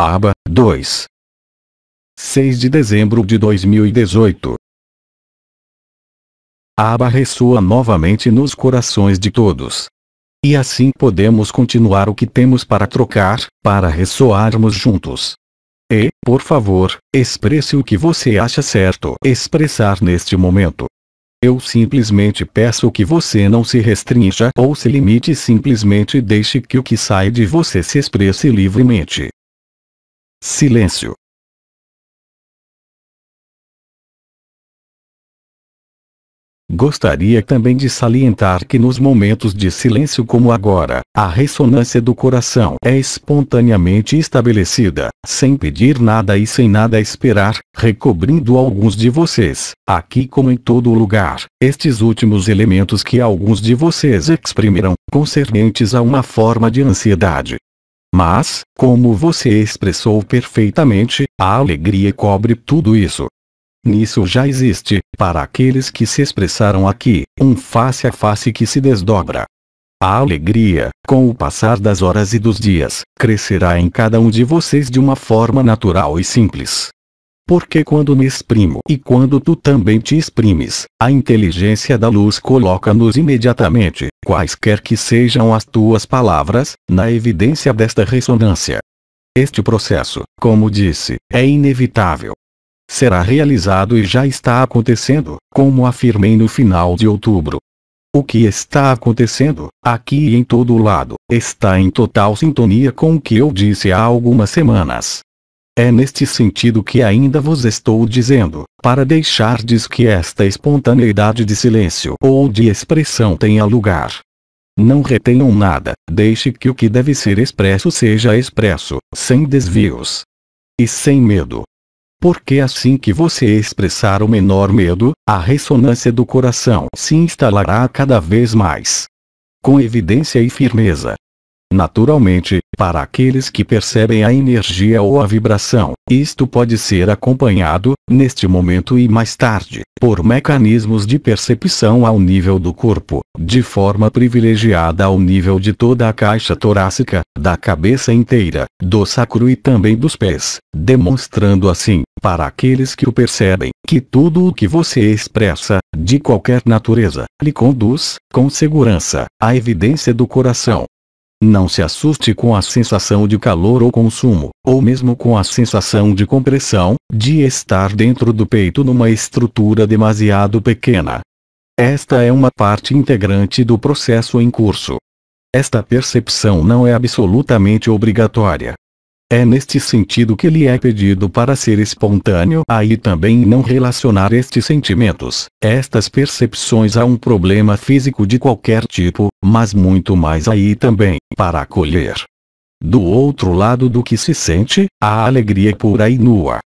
Aba 2. 6 de dezembro de 2018. A aba ressoa novamente nos corações de todos. E assim podemos continuar o que temos para trocar, para ressoarmos juntos. E, por favor, expresse o que você acha certo expressar neste momento. Eu simplesmente peço que você não se restrinja ou se limite simplesmente deixe que o que sai de você se expresse livremente silêncio Gostaria também de salientar que nos momentos de silêncio como agora, a ressonância do coração é espontaneamente estabelecida, sem pedir nada e sem nada esperar, recobrindo alguns de vocês, aqui como em todo lugar, estes últimos elementos que alguns de vocês exprimiram, concernentes a uma forma de ansiedade, mas, como você expressou perfeitamente, a alegria cobre tudo isso. Nisso já existe, para aqueles que se expressaram aqui, um face a face que se desdobra. A alegria, com o passar das horas e dos dias, crescerá em cada um de vocês de uma forma natural e simples. Porque quando me exprimo e quando tu também te exprimes, a inteligência da luz coloca-nos imediatamente, quaisquer que sejam as tuas palavras, na evidência desta ressonância. Este processo, como disse, é inevitável. Será realizado e já está acontecendo, como afirmei no final de outubro. O que está acontecendo, aqui e em todo lado, está em total sintonia com o que eu disse há algumas semanas. É neste sentido que ainda vos estou dizendo, para deixardes que esta espontaneidade de silêncio ou de expressão tenha lugar. Não retenham nada, deixe que o que deve ser expresso seja expresso, sem desvios. E sem medo. Porque assim que você expressar o menor medo, a ressonância do coração se instalará cada vez mais. Com evidência e firmeza, Naturalmente, para aqueles que percebem a energia ou a vibração, isto pode ser acompanhado, neste momento e mais tarde, por mecanismos de percepção ao nível do corpo, de forma privilegiada ao nível de toda a caixa torácica, da cabeça inteira, do sacro e também dos pés, demonstrando assim, para aqueles que o percebem, que tudo o que você expressa, de qualquer natureza, lhe conduz, com segurança, à evidência do coração, não se assuste com a sensação de calor ou consumo, ou mesmo com a sensação de compressão, de estar dentro do peito numa estrutura demasiado pequena. Esta é uma parte integrante do processo em curso. Esta percepção não é absolutamente obrigatória, é neste sentido que lhe é pedido para ser espontâneo aí também não relacionar estes sentimentos, estas percepções a um problema físico de qualquer tipo, mas muito mais aí também, para acolher. Do outro lado do que se sente, a alegria é pura e nua.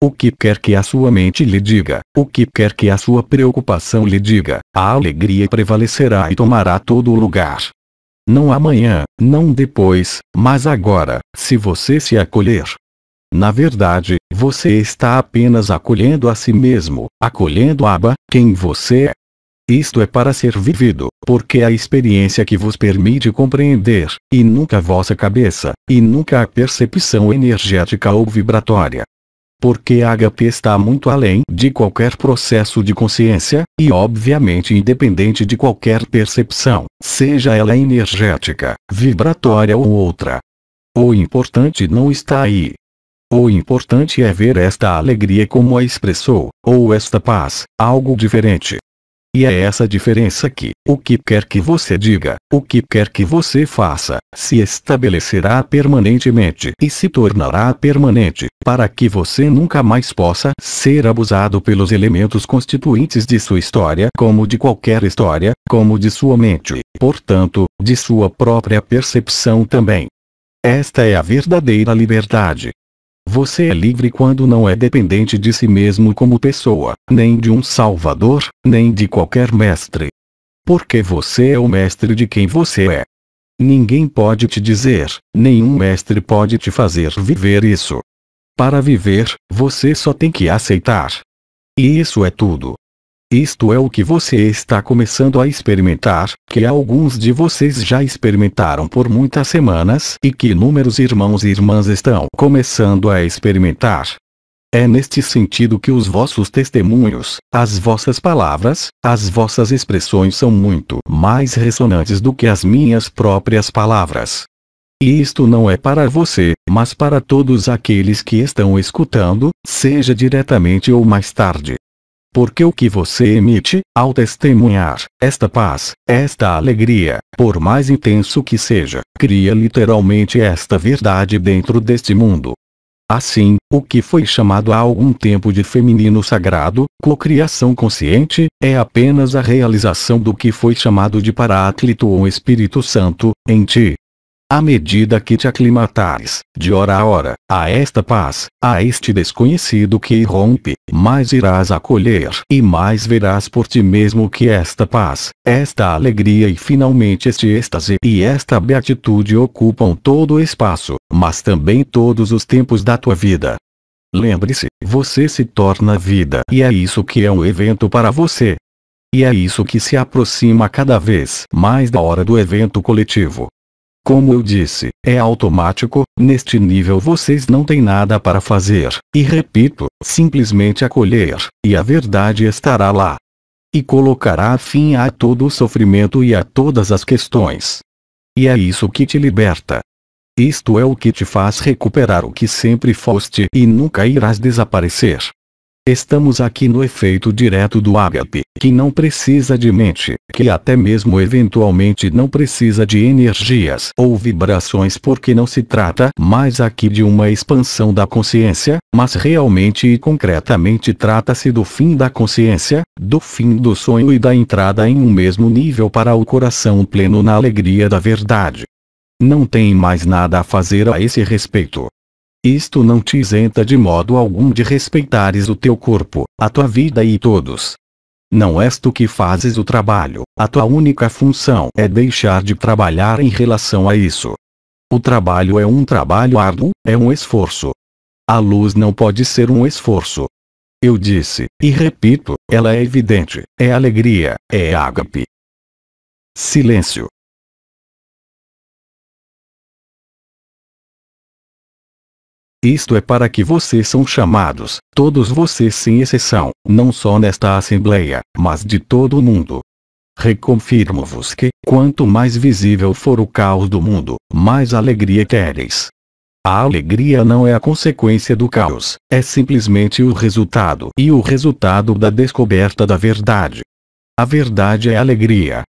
O que quer que a sua mente lhe diga, o que quer que a sua preocupação lhe diga, a alegria prevalecerá e tomará todo o lugar. Não amanhã, não depois, mas agora, se você se acolher. Na verdade, você está apenas acolhendo a si mesmo, acolhendo Abba, quem você é. Isto é para ser vivido, porque é a experiência que vos permite compreender, e nunca a vossa cabeça, e nunca a percepção energética ou vibratória, porque a HP está muito além de qualquer processo de consciência, e obviamente independente de qualquer percepção, seja ela energética, vibratória ou outra. O importante não está aí. O importante é ver esta alegria como a expressou, ou esta paz, algo diferente, e é essa diferença que, o que quer que você diga, o que quer que você faça, se estabelecerá permanentemente e se tornará permanente, para que você nunca mais possa ser abusado pelos elementos constituintes de sua história como de qualquer história, como de sua mente, portanto, de sua própria percepção também. Esta é a verdadeira liberdade, você é livre quando não é dependente de si mesmo como pessoa, nem de um salvador, nem de qualquer mestre. Porque você é o mestre de quem você é. Ninguém pode te dizer, nenhum mestre pode te fazer viver isso. Para viver, você só tem que aceitar. E isso é tudo. Isto é o que você está começando a experimentar, que alguns de vocês já experimentaram por muitas semanas e que inúmeros irmãos e irmãs estão começando a experimentar. É neste sentido que os vossos testemunhos, as vossas palavras, as vossas expressões são muito mais ressonantes do que as minhas próprias palavras. E isto não é para você, mas para todos aqueles que estão escutando, seja diretamente ou mais tarde porque o que você emite, ao testemunhar, esta paz, esta alegria, por mais intenso que seja, cria literalmente esta verdade dentro deste mundo. Assim, o que foi chamado há algum tempo de feminino sagrado, cocriação consciente, é apenas a realização do que foi chamado de Paráclito ou Espírito Santo, em ti, à medida que te aclimatares, de hora a hora, a esta paz, a este desconhecido que irrompe, mais irás acolher e mais verás por ti mesmo que esta paz, esta alegria e finalmente este êxtase e esta beatitude ocupam todo o espaço, mas também todos os tempos da tua vida. Lembre-se, você se torna vida e é isso que é um evento para você. E é isso que se aproxima cada vez mais da hora do evento coletivo. Como eu disse, é automático, neste nível vocês não têm nada para fazer, e repito, simplesmente acolher, e a verdade estará lá. E colocará fim a todo o sofrimento e a todas as questões. E é isso que te liberta. Isto é o que te faz recuperar o que sempre foste e nunca irás desaparecer. Estamos aqui no efeito direto do ágape, que não precisa de mente, que até mesmo eventualmente não precisa de energias ou vibrações porque não se trata mais aqui de uma expansão da consciência, mas realmente e concretamente trata-se do fim da consciência, do fim do sonho e da entrada em um mesmo nível para o coração pleno na alegria da verdade. Não tem mais nada a fazer a esse respeito. Isto não te isenta de modo algum de respeitares o teu corpo, a tua vida e todos. Não és tu que fazes o trabalho, a tua única função é deixar de trabalhar em relação a isso. O trabalho é um trabalho árduo, é um esforço. A luz não pode ser um esforço. Eu disse, e repito, ela é evidente, é alegria, é ágape. Silêncio. Isto é para que vocês são chamados, todos vocês sem exceção, não só nesta Assembleia, mas de todo o mundo. Reconfirmo-vos que, quanto mais visível for o caos do mundo, mais alegria tereis. A alegria não é a consequência do caos, é simplesmente o resultado e o resultado da descoberta da verdade. A verdade é alegria,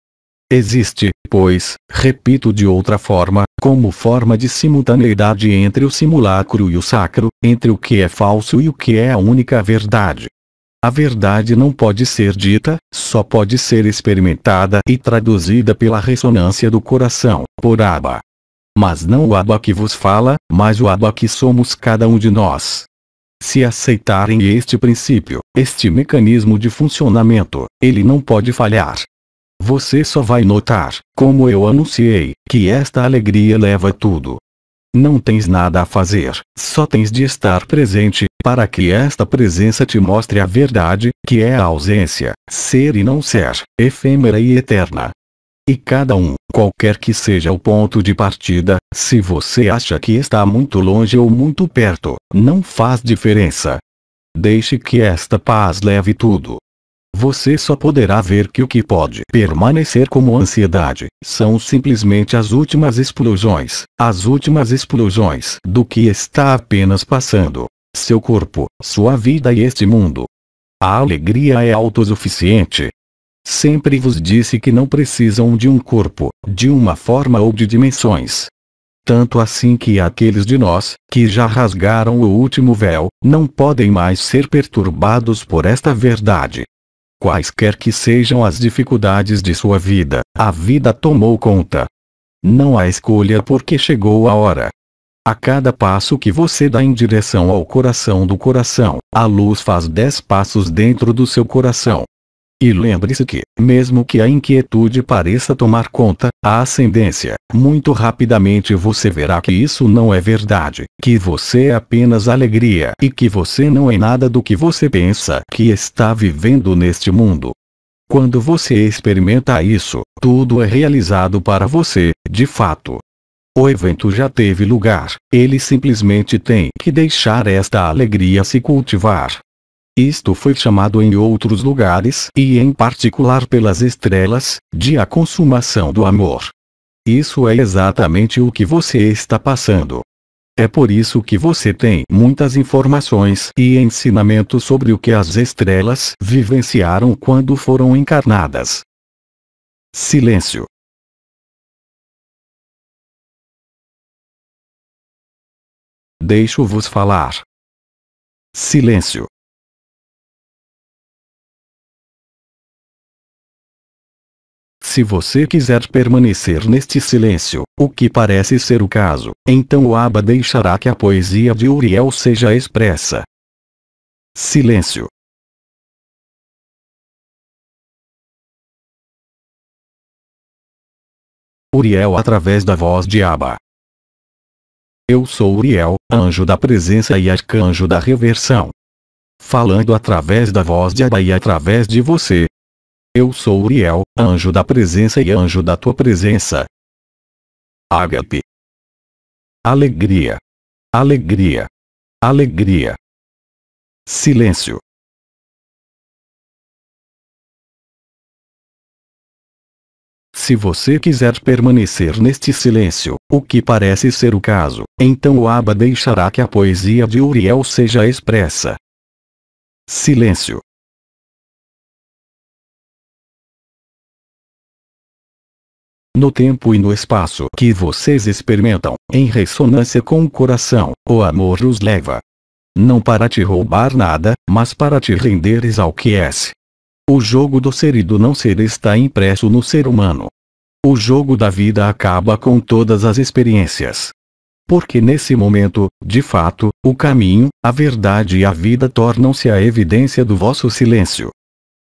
Existe, pois, repito de outra forma, como forma de simultaneidade entre o simulacro e o sacro, entre o que é falso e o que é a única verdade. A verdade não pode ser dita, só pode ser experimentada e traduzida pela ressonância do coração, por Abba. Mas não o Abba que vos fala, mas o Abba que somos cada um de nós. Se aceitarem este princípio, este mecanismo de funcionamento, ele não pode falhar, você só vai notar, como eu anunciei, que esta alegria leva tudo. Não tens nada a fazer, só tens de estar presente, para que esta presença te mostre a verdade, que é a ausência, ser e não ser, efêmera e eterna. E cada um, qualquer que seja o ponto de partida, se você acha que está muito longe ou muito perto, não faz diferença. Deixe que esta paz leve tudo, você só poderá ver que o que pode permanecer como ansiedade, são simplesmente as últimas explosões, as últimas explosões do que está apenas passando. Seu corpo, sua vida e este mundo. A alegria é autossuficiente. Sempre vos disse que não precisam de um corpo, de uma forma ou de dimensões. Tanto assim que aqueles de nós, que já rasgaram o último véu, não podem mais ser perturbados por esta verdade. Quaisquer que sejam as dificuldades de sua vida, a vida tomou conta. Não há escolha porque chegou a hora. A cada passo que você dá em direção ao coração do coração, a luz faz dez passos dentro do seu coração. E lembre-se que, mesmo que a inquietude pareça tomar conta, a ascendência, muito rapidamente você verá que isso não é verdade, que você é apenas alegria e que você não é nada do que você pensa que está vivendo neste mundo. Quando você experimenta isso, tudo é realizado para você, de fato. O evento já teve lugar, ele simplesmente tem que deixar esta alegria se cultivar. Isto foi chamado em outros lugares e em particular pelas estrelas, de a consumação do amor. Isso é exatamente o que você está passando. É por isso que você tem muitas informações e ensinamentos sobre o que as estrelas vivenciaram quando foram encarnadas. Silêncio. Deixo-vos falar. Silêncio. Se você quiser permanecer neste silêncio, o que parece ser o caso, então o Abba deixará que a poesia de Uriel seja expressa. Silêncio. Uriel através da voz de Abba. Eu sou Uriel, anjo da presença e arcanjo da reversão. Falando através da voz de Abba e através de você, eu sou Uriel, anjo da presença e anjo da tua presença. Ágape. Alegria. Alegria. Alegria. Silêncio. Se você quiser permanecer neste silêncio, o que parece ser o caso, então o Abba deixará que a poesia de Uriel seja expressa. Silêncio. no tempo e no espaço que vocês experimentam, em ressonância com o coração, o amor os leva. Não para te roubar nada, mas para te renderes ao que és. O jogo do ser e do não ser está impresso no ser humano. O jogo da vida acaba com todas as experiências. Porque nesse momento, de fato, o caminho, a verdade e a vida tornam-se a evidência do vosso silêncio.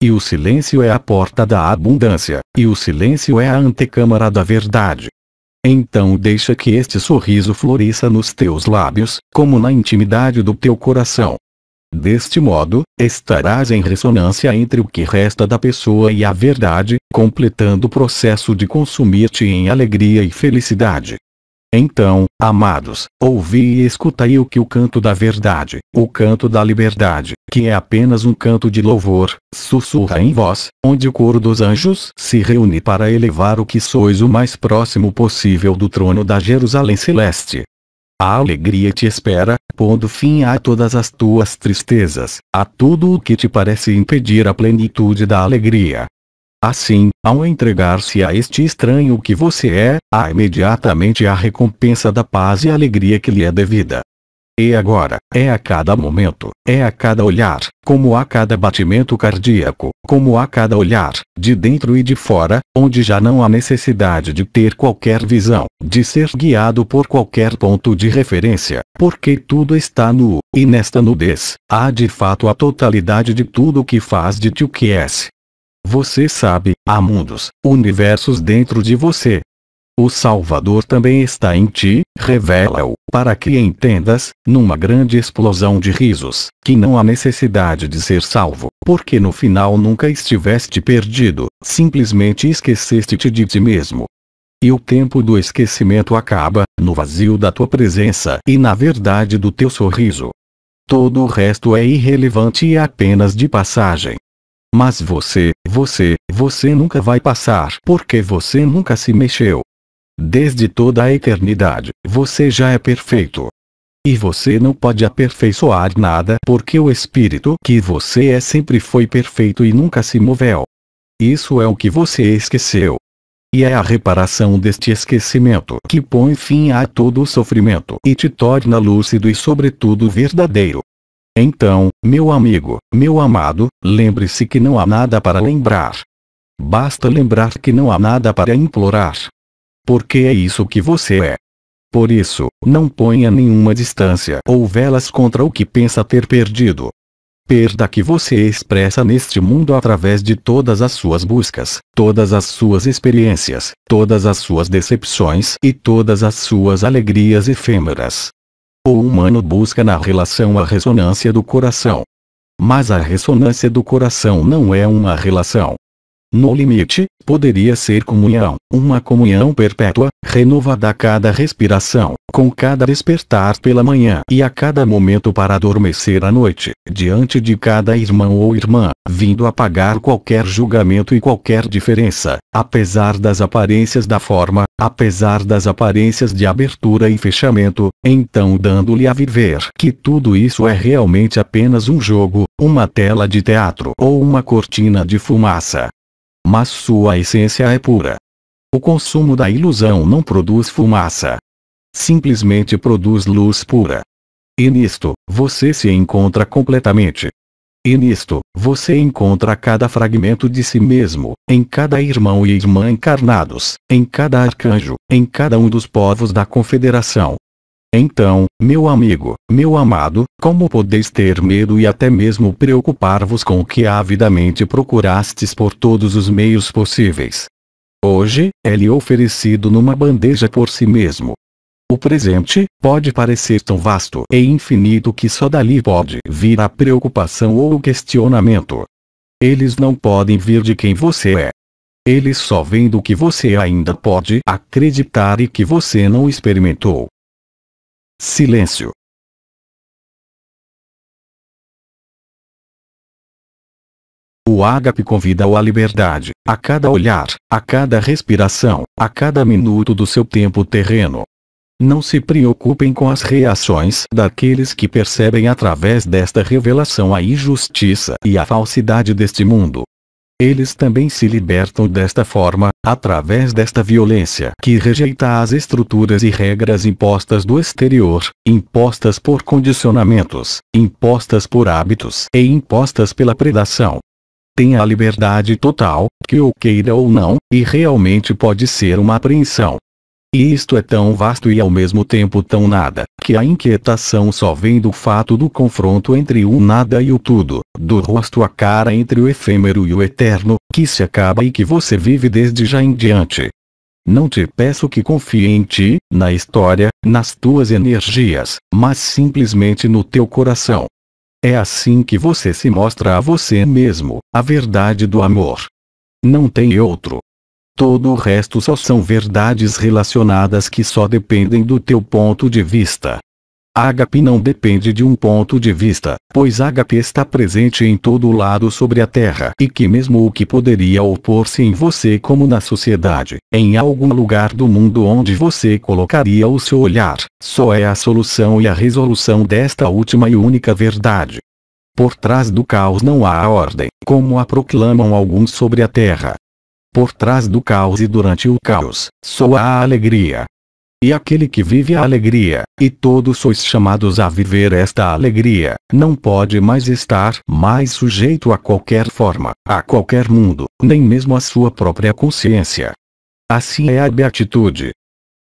E o silêncio é a porta da abundância, e o silêncio é a antecâmara da verdade. Então deixa que este sorriso floresça nos teus lábios, como na intimidade do teu coração. Deste modo, estarás em ressonância entre o que resta da pessoa e a verdade, completando o processo de consumir-te em alegria e felicidade. Então, amados, ouvi e escutai o que o canto da verdade, o canto da liberdade, que é apenas um canto de louvor, sussurra em vós, onde o coro dos anjos se reúne para elevar o que sois o mais próximo possível do trono da Jerusalém celeste. A alegria te espera, pondo fim a todas as tuas tristezas, a tudo o que te parece impedir a plenitude da alegria. Assim, ao entregar-se a este estranho que você é, há imediatamente a recompensa da paz e alegria que lhe é devida. E agora, é a cada momento, é a cada olhar, como a cada batimento cardíaco, como a cada olhar, de dentro e de fora, onde já não há necessidade de ter qualquer visão, de ser guiado por qualquer ponto de referência, porque tudo está nu, e nesta nudez, há de fato a totalidade de tudo que faz de ti o que és, você sabe, há mundos, universos dentro de você. O Salvador também está em ti, revela-o, para que entendas, numa grande explosão de risos, que não há necessidade de ser salvo, porque no final nunca estiveste perdido, simplesmente esqueceste-te de ti mesmo. E o tempo do esquecimento acaba, no vazio da tua presença e na verdade do teu sorriso. Todo o resto é irrelevante e apenas de passagem. Mas você, você, você nunca vai passar porque você nunca se mexeu. Desde toda a eternidade, você já é perfeito. E você não pode aperfeiçoar nada porque o espírito que você é sempre foi perfeito e nunca se moveu. Isso é o que você esqueceu. E é a reparação deste esquecimento que põe fim a todo o sofrimento e te torna lúcido e, sobretudo, verdadeiro. Então, meu amigo, meu amado, lembre-se que não há nada para lembrar. Basta lembrar que não há nada para implorar. Porque é isso que você é. Por isso, não ponha nenhuma distância ou velas contra o que pensa ter perdido. Perda que você expressa neste mundo através de todas as suas buscas, todas as suas experiências, todas as suas decepções e todas as suas alegrias efêmeras. O humano busca na relação a ressonância do coração. Mas a ressonância do coração não é uma relação, no limite, poderia ser comunhão, uma comunhão perpétua, renovada a cada respiração, com cada despertar pela manhã e a cada momento para adormecer à noite, diante de cada irmão ou irmã, vindo apagar qualquer julgamento e qualquer diferença, apesar das aparências da forma, apesar das aparências de abertura e fechamento, então dando-lhe a viver que tudo isso é realmente apenas um jogo, uma tela de teatro ou uma cortina de fumaça, mas sua essência é pura. O consumo da ilusão não produz fumaça. Simplesmente produz luz pura. E nisto, você se encontra completamente. E nisto, você encontra cada fragmento de si mesmo, em cada irmão e irmã encarnados, em cada arcanjo, em cada um dos povos da confederação, então, meu amigo, meu amado, como podeis ter medo e até mesmo preocupar-vos com o que avidamente procurastes por todos os meios possíveis? Hoje, é lhe oferecido numa bandeja por si mesmo. O presente, pode parecer tão vasto e infinito que só dali pode vir a preocupação ou o questionamento. Eles não podem vir de quem você é. Eles só vêm do que você ainda pode acreditar e que você não experimentou. Silêncio O ágape convida-o à liberdade, a cada olhar, a cada respiração, a cada minuto do seu tempo terreno. Não se preocupem com as reações daqueles que percebem através desta revelação a injustiça e a falsidade deste mundo. Eles também se libertam desta forma, através desta violência que rejeita as estruturas e regras impostas do exterior, impostas por condicionamentos, impostas por hábitos e impostas pela predação. Tem a liberdade total, que o queira ou não, e realmente pode ser uma apreensão, e isto é tão vasto e ao mesmo tempo tão nada, que a inquietação só vem do fato do confronto entre o nada e o tudo, do rosto à cara entre o efêmero e o eterno, que se acaba e que você vive desde já em diante. Não te peço que confie em ti, na história, nas tuas energias, mas simplesmente no teu coração. É assim que você se mostra a você mesmo, a verdade do amor. Não tem outro. Todo o resto só são verdades relacionadas que só dependem do teu ponto de vista. Agape não depende de um ponto de vista, pois Agape está presente em todo lado sobre a Terra e que mesmo o que poderia opor-se em você como na sociedade, em algum lugar do mundo onde você colocaria o seu olhar, só é a solução e a resolução desta última e única verdade. Por trás do caos não há ordem, como a proclamam alguns sobre a Terra. Por trás do caos e durante o caos, soa a alegria. E aquele que vive a alegria, e todos sois chamados a viver esta alegria, não pode mais estar mais sujeito a qualquer forma, a qualquer mundo, nem mesmo à sua própria consciência. Assim é a beatitude.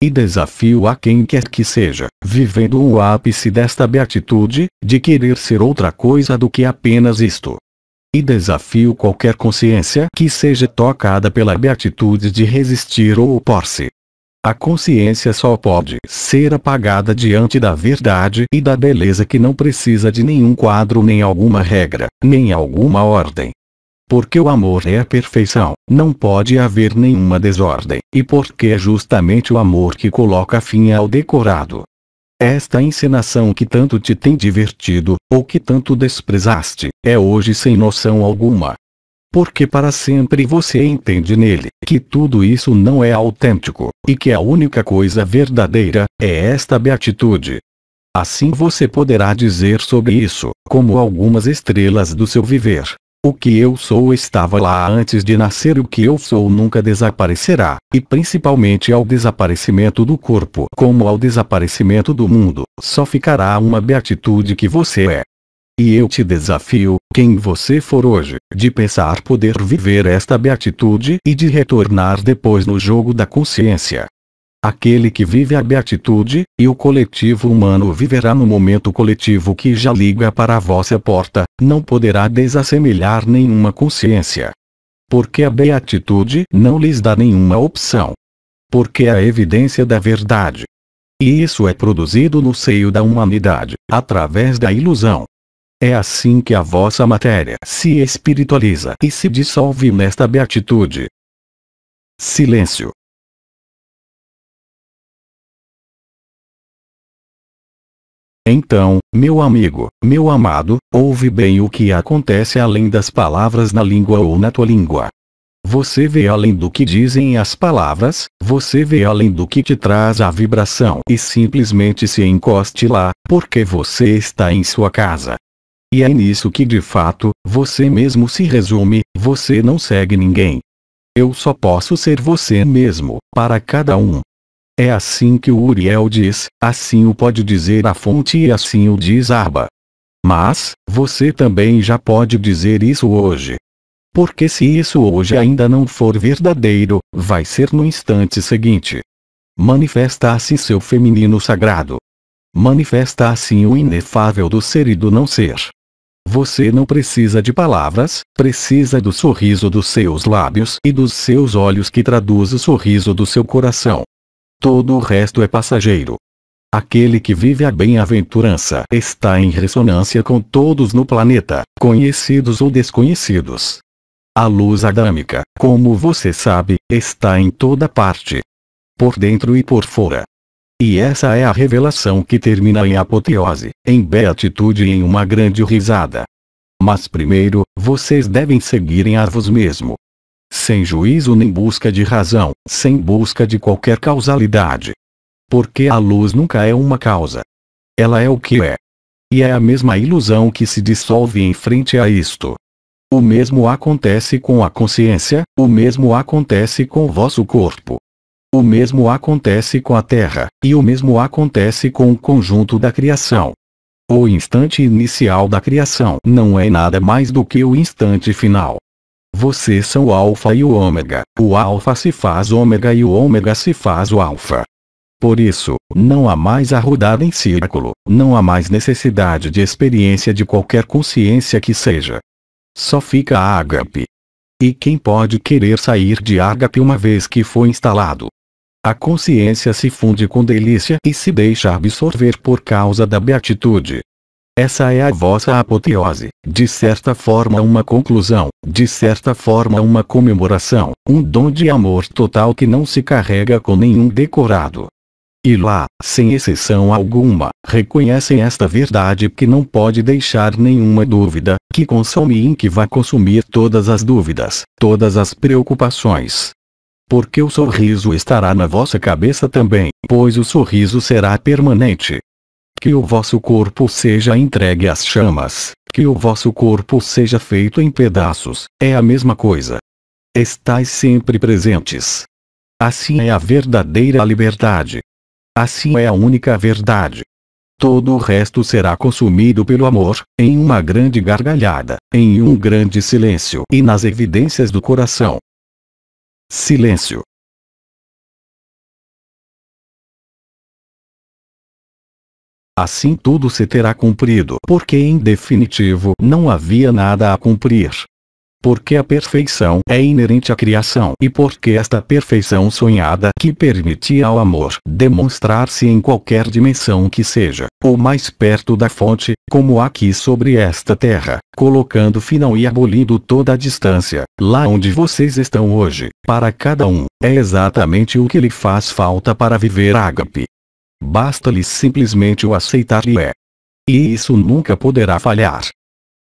E desafio a quem quer que seja, vivendo o ápice desta beatitude, de querer ser outra coisa do que apenas isto e desafio qualquer consciência que seja tocada pela beatitude de resistir ou opor-se. A consciência só pode ser apagada diante da verdade e da beleza que não precisa de nenhum quadro nem alguma regra, nem alguma ordem. Porque o amor é a perfeição, não pode haver nenhuma desordem, e porque é justamente o amor que coloca fim ao decorado, esta encenação que tanto te tem divertido, ou que tanto desprezaste, é hoje sem noção alguma. Porque para sempre você entende nele que tudo isso não é autêntico, e que a única coisa verdadeira é esta beatitude. Assim você poderá dizer sobre isso, como algumas estrelas do seu viver, o que eu sou estava lá antes de nascer e o que eu sou nunca desaparecerá, e principalmente ao desaparecimento do corpo como ao desaparecimento do mundo, só ficará uma beatitude que você é. E eu te desafio, quem você for hoje, de pensar poder viver esta beatitude e de retornar depois no jogo da consciência. Aquele que vive a beatitude, e o coletivo humano viverá no momento coletivo que já liga para a vossa porta, não poderá desassemelhar nenhuma consciência. Porque a beatitude não lhes dá nenhuma opção. Porque é a evidência da verdade. E isso é produzido no seio da humanidade, através da ilusão. É assim que a vossa matéria se espiritualiza e se dissolve nesta beatitude. Silêncio. Então, meu amigo, meu amado, ouve bem o que acontece além das palavras na língua ou na tua língua. Você vê além do que dizem as palavras, você vê além do que te traz a vibração e simplesmente se encoste lá, porque você está em sua casa. E é nisso que de fato, você mesmo se resume, você não segue ninguém. Eu só posso ser você mesmo, para cada um, é assim que o Uriel diz, assim o pode dizer a fonte e assim o diz Arba. Mas, você também já pode dizer isso hoje. Porque se isso hoje ainda não for verdadeiro, vai ser no instante seguinte. Manifesta assim seu feminino sagrado. Manifesta assim o inefável do ser e do não ser. Você não precisa de palavras, precisa do sorriso dos seus lábios e dos seus olhos que traduz o sorriso do seu coração. Todo o resto é passageiro. Aquele que vive a bem-aventurança está em ressonância com todos no planeta, conhecidos ou desconhecidos. A luz adâmica, como você sabe, está em toda parte. Por dentro e por fora. E essa é a revelação que termina em apoteose, em beatitude e em uma grande risada. Mas primeiro, vocês devem seguirem a vós mesmo sem juízo nem busca de razão, sem busca de qualquer causalidade. Porque a luz nunca é uma causa. Ela é o que é. E é a mesma ilusão que se dissolve em frente a isto. O mesmo acontece com a consciência, o mesmo acontece com o vosso corpo. O mesmo acontece com a Terra, e o mesmo acontece com o conjunto da criação. O instante inicial da criação não é nada mais do que o instante final. Vocês são o alfa e o ômega. O alfa se faz ômega e o ômega se faz o alfa. Por isso, não há mais a rodada em círculo, não há mais necessidade de experiência de qualquer consciência que seja. Só fica a ágape. E quem pode querer sair de ágape uma vez que foi instalado? A consciência se funde com delícia e se deixa absorver por causa da beatitude. Essa é a vossa apoteose, de certa forma uma conclusão, de certa forma uma comemoração, um dom de amor total que não se carrega com nenhum decorado. E lá, sem exceção alguma, reconhecem esta verdade que não pode deixar nenhuma dúvida, que consome e em que vai consumir todas as dúvidas, todas as preocupações. Porque o sorriso estará na vossa cabeça também, pois o sorriso será permanente, que o vosso corpo seja entregue às chamas, que o vosso corpo seja feito em pedaços, é a mesma coisa. Estais sempre presentes. Assim é a verdadeira liberdade. Assim é a única verdade. Todo o resto será consumido pelo amor, em uma grande gargalhada, em um grande silêncio e nas evidências do coração. Silêncio. Assim tudo se terá cumprido, porque em definitivo não havia nada a cumprir. Porque a perfeição é inerente à criação e porque esta perfeição sonhada que permitia ao amor demonstrar-se em qualquer dimensão que seja, ou mais perto da fonte, como aqui sobre esta terra, colocando final e abolindo toda a distância, lá onde vocês estão hoje, para cada um, é exatamente o que lhe faz falta para viver ágape basta-lhe simplesmente o aceitar e é. E isso nunca poderá falhar.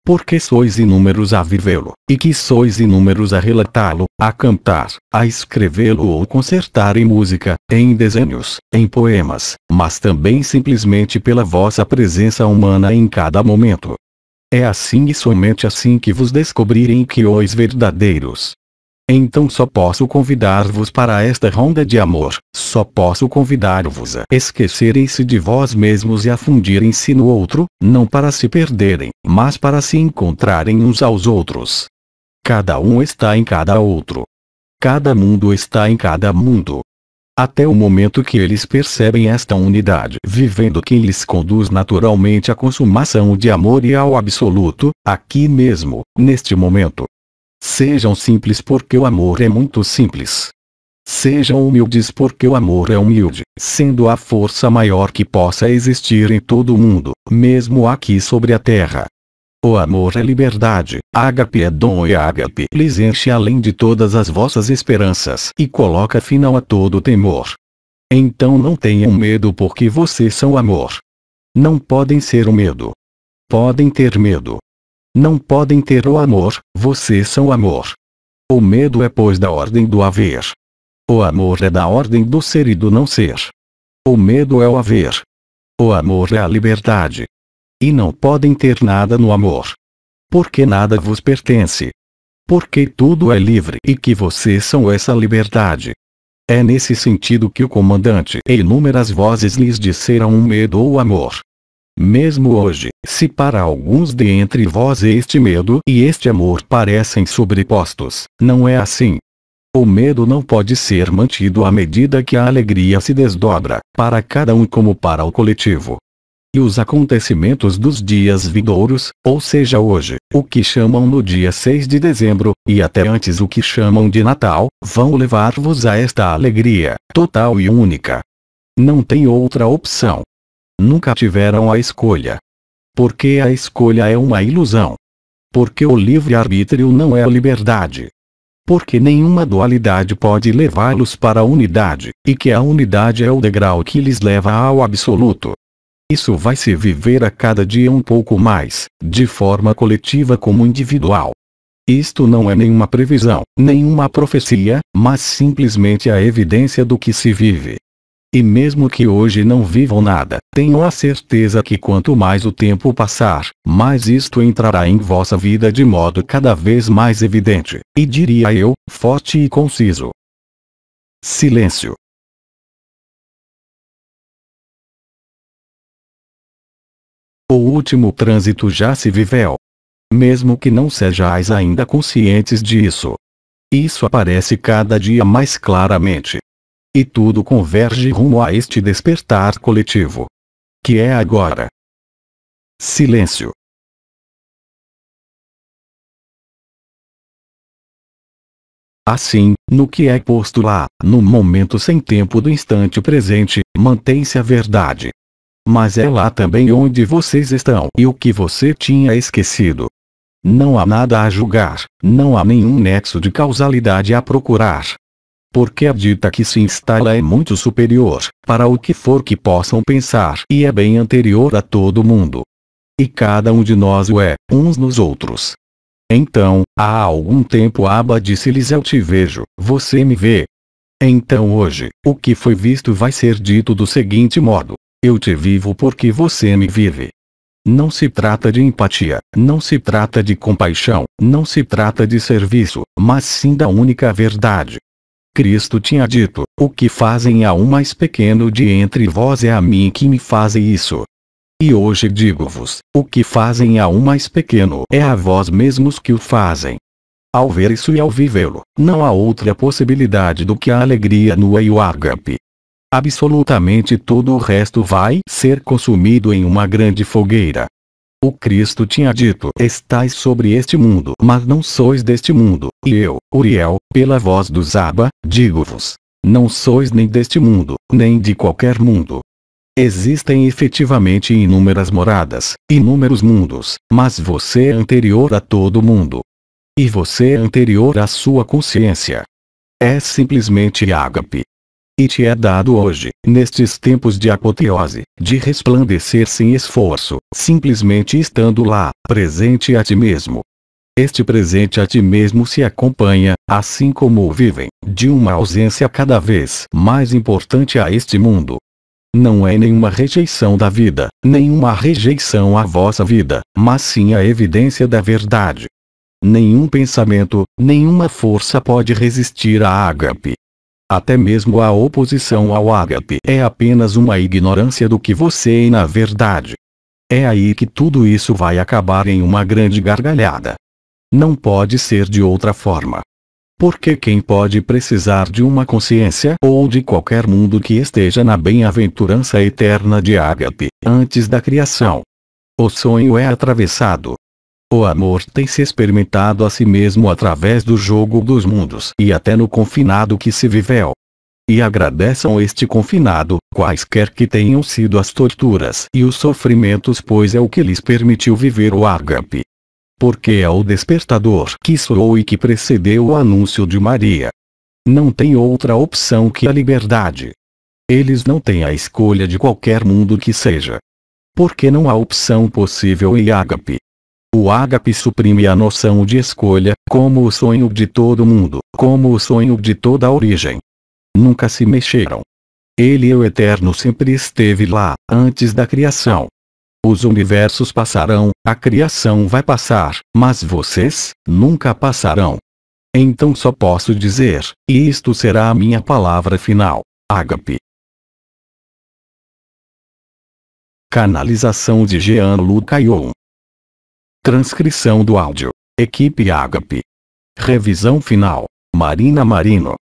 Porque sois inúmeros a vivê-lo, e que sois inúmeros a relatá-lo, a cantar, a escrevê-lo ou concertar em música, em desenhos, em poemas, mas também simplesmente pela vossa presença humana em cada momento. É assim e somente assim que vos descobrirem que ois verdadeiros, então só posso convidar-vos para esta ronda de amor. Só posso convidar-vos a esquecerem-se de vós mesmos e a fundirem-se no outro, não para se perderem, mas para se encontrarem uns aos outros. Cada um está em cada outro. Cada mundo está em cada mundo. Até o momento que eles percebem esta unidade, vivendo que lhes conduz naturalmente à consumação de amor e ao absoluto, aqui mesmo, neste momento, Sejam simples porque o amor é muito simples. Sejam humildes porque o amor é humilde, sendo a força maior que possa existir em todo o mundo, mesmo aqui sobre a terra. O amor é liberdade, ágape é dom e ágape lhes enche além de todas as vossas esperanças e coloca final a todo temor. Então não tenham medo porque vocês são amor. Não podem ser o medo. Podem ter medo, não podem ter o amor, vocês são amor. O medo é pois da ordem do haver. O amor é da ordem do ser e do não ser. O medo é o haver. O amor é a liberdade. E não podem ter nada no amor. Porque nada vos pertence. Porque tudo é livre e que vocês são essa liberdade. É nesse sentido que o comandante e inúmeras vozes lhes disseram o medo ou o amor. Mesmo hoje, se para alguns de entre vós este medo e este amor parecem sobrepostos, não é assim. O medo não pode ser mantido à medida que a alegria se desdobra, para cada um como para o coletivo. E os acontecimentos dos dias vindouros, ou seja hoje, o que chamam no dia 6 de dezembro, e até antes o que chamam de Natal, vão levar-vos a esta alegria, total e única. Não tem outra opção nunca tiveram a escolha. Porque a escolha é uma ilusão. Porque o livre-arbítrio não é a liberdade. Porque nenhuma dualidade pode levá-los para a unidade, e que a unidade é o degrau que lhes leva ao absoluto. Isso vai se viver a cada dia um pouco mais, de forma coletiva como individual. Isto não é nenhuma previsão, nenhuma profecia, mas simplesmente a evidência do que se vive, e mesmo que hoje não vivam nada, tenham a certeza que quanto mais o tempo passar, mais isto entrará em vossa vida de modo cada vez mais evidente, e diria eu, forte e conciso. Silêncio. O último trânsito já se viveu. Mesmo que não sejais ainda conscientes disso. Isso aparece cada dia mais claramente. E tudo converge rumo a este despertar coletivo. Que é agora. Silêncio. Assim, no que é posto lá, no momento sem tempo do instante presente, mantém-se a verdade. Mas é lá também onde vocês estão e o que você tinha esquecido. Não há nada a julgar, não há nenhum nexo de causalidade a procurar, porque a dita que se instala é muito superior, para o que for que possam pensar e é bem anterior a todo mundo. E cada um de nós o é, uns nos outros. Então, há algum tempo Abba disse-lhes eu te vejo, você me vê. Então hoje, o que foi visto vai ser dito do seguinte modo, eu te vivo porque você me vive. Não se trata de empatia, não se trata de compaixão, não se trata de serviço, mas sim da única verdade, Cristo tinha dito, o que fazem a um mais pequeno de entre vós é a mim que me fazem isso. E hoje digo-vos, o que fazem a um mais pequeno é a vós mesmos que o fazem. Ao ver isso e ao vivê-lo, não há outra possibilidade do que a alegria nua e o ágape. Absolutamente todo o resto vai ser consumido em uma grande fogueira. O Cristo tinha dito, estais sobre este mundo, mas não sois deste mundo, e eu, Uriel, pela voz do Zaba, digo-vos, não sois nem deste mundo, nem de qualquer mundo. Existem efetivamente inúmeras moradas, inúmeros mundos, mas você é anterior a todo mundo. E você é anterior à sua consciência. É simplesmente ágape e te é dado hoje, nestes tempos de apoteose, de resplandecer sem esforço, simplesmente estando lá, presente a ti mesmo. Este presente a ti mesmo se acompanha, assim como o vivem, de uma ausência cada vez mais importante a este mundo. Não é nenhuma rejeição da vida, nenhuma rejeição à vossa vida, mas sim a evidência da verdade. Nenhum pensamento, nenhuma força pode resistir à ágape, até mesmo a oposição ao ágape é apenas uma ignorância do que você é na verdade. É aí que tudo isso vai acabar em uma grande gargalhada. Não pode ser de outra forma. Porque quem pode precisar de uma consciência ou de qualquer mundo que esteja na bem-aventurança eterna de Ágape, antes da criação? O sonho é atravessado o amor tem se experimentado a si mesmo através do jogo dos mundos e até no confinado que se viveu. E agradeçam este confinado, quaisquer que tenham sido as torturas e os sofrimentos pois é o que lhes permitiu viver o ágape. Porque é o despertador que soou e que precedeu o anúncio de Maria. Não tem outra opção que a liberdade. Eles não têm a escolha de qualquer mundo que seja. Porque não há opção possível em ágape. O ágape suprime a noção de escolha, como o sonho de todo mundo, como o sonho de toda origem. Nunca se mexeram. Ele é o eterno sempre esteve lá, antes da criação. Os universos passarão, a criação vai passar, mas vocês, nunca passarão. Então só posso dizer, e isto será a minha palavra final, ágape. Canalização de Jean-Luc Ayon Transcrição do áudio. Equipe Agape. Revisão final. Marina Marino.